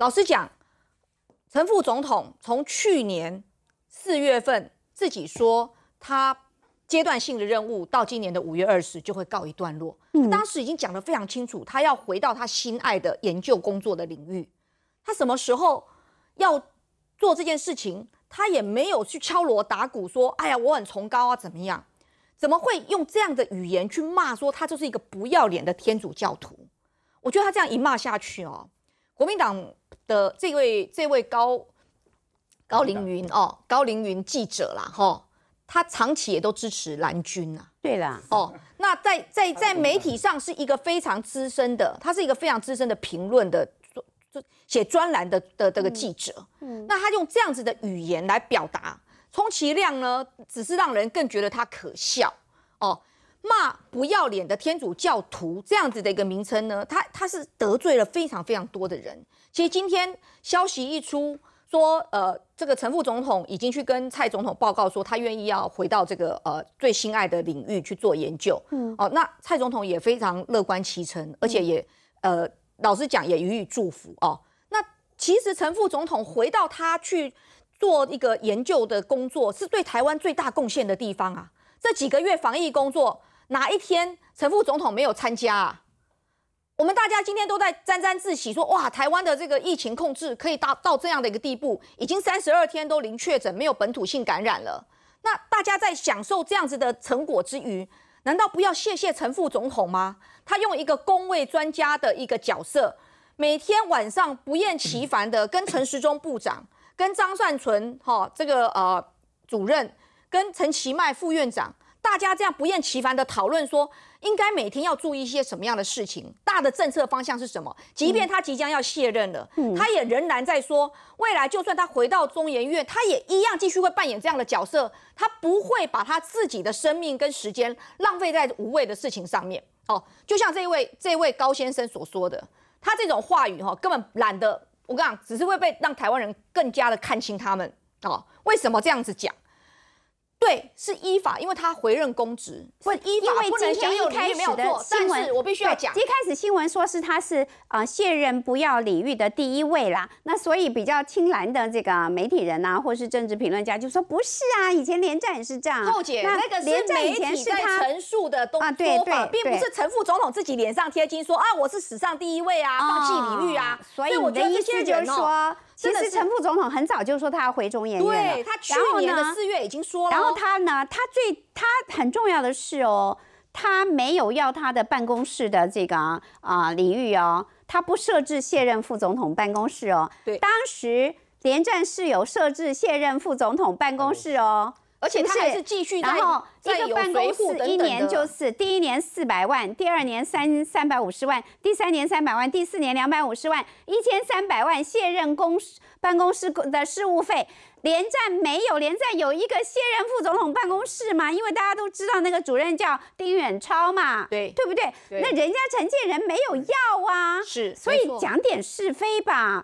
老实讲，陈副总统从去年四月份自己说他阶段性的任务到今年的五月二十就会告一段落。嗯，当时已经讲得非常清楚，他要回到他心爱的研究工作的领域。他什么时候要做这件事情，他也没有去敲锣打鼓说：“哎呀，我很崇高啊，怎么样？”怎么会用这样的语言去骂说他就是一个不要脸的天主教徒？我觉得他这样一骂下去哦，国民党。的这位这位高高凌云哦，高凌云记者啦，哈，他长期也都支持蓝军啊，对啦，哦，那在在在媒体上是一个非常资深的，他是一个非常资深的评论的专写专栏的的这个记者，嗯，那他用这样子的语言来表达，充其量呢，只是让人更觉得他可笑哦。骂不要脸的天主教徒这样子的一个名称呢，他他是得罪了非常非常多的人。其实今天消息一出，说呃这个陈副总统已经去跟蔡总统报告说，他愿意要回到这个呃最心爱的领域去做研究。嗯，哦，那蔡总统也非常乐观其成，而且也呃老实讲也予以祝福哦。那其实陈副总统回到他去做一个研究的工作，是对台湾最大贡献的地方啊。这几个月防疫工作。哪一天陈副总统没有参加啊？我们大家今天都在沾沾自喜，说哇，台湾的这个疫情控制可以到到这样的一个地步，已经三十二天都零确诊，没有本土性感染了。那大家在享受这样子的成果之余，难道不要谢谢陈副总统吗？他用一个恭卫专家的一个角色，每天晚上不厌其烦的跟陈时中部长、跟张善存哈这个呃主任、跟陈其迈副院长。大家这样不厌其烦的讨论，说应该每天要注意一些什么样的事情，大的政策方向是什么？即便他即将要卸任了，他也仍然在说，未来就算他回到中研院，他也一样继续会扮演这样的角色。他不会把他自己的生命跟时间浪费在无谓的事情上面。哦，就像这位这位高先生所说的，他这种话语哈，根本懒得我跟你讲，只是会被让台湾人更加的看清他们哦，为什么这样子讲？对，是依法，因为他回任公职，不依法不能。今天一开始的新闻，我必须要讲。一开始新闻说是他是啊，卸任不要礼遇的第一位啦。那所以比较青蓝的这个媒体人呐，或是政治评论家就说不是啊，以前连战也是这样。后姐，那个连前是他陈述的东对法，并不是陈副总统自己脸上贴金说啊，我是史上第一位啊，放弃礼遇啊。所以我意思就是说。其实，陈副总统很早就说他要回中研演了。对，他去年的四月已经说了。然后他呢？他最他很重要的是哦，他没有要他的办公室的这个啊领域哦，他不设置卸任副总统办公室哦。对，当时连战是有设置卸任副总统办公室哦。而且他还是继续然后一个办公室一年就是第一年四百万，第二年三三百五十万，第三年三百万，第四年两百五十万，一千三百万卸任公办公室的事务费连战没有连战有一个卸任副总统办公室嘛？因为大家都知道那个主任叫丁远超嘛，对对不对？那人家承建人没有要啊，是所以讲点是非吧。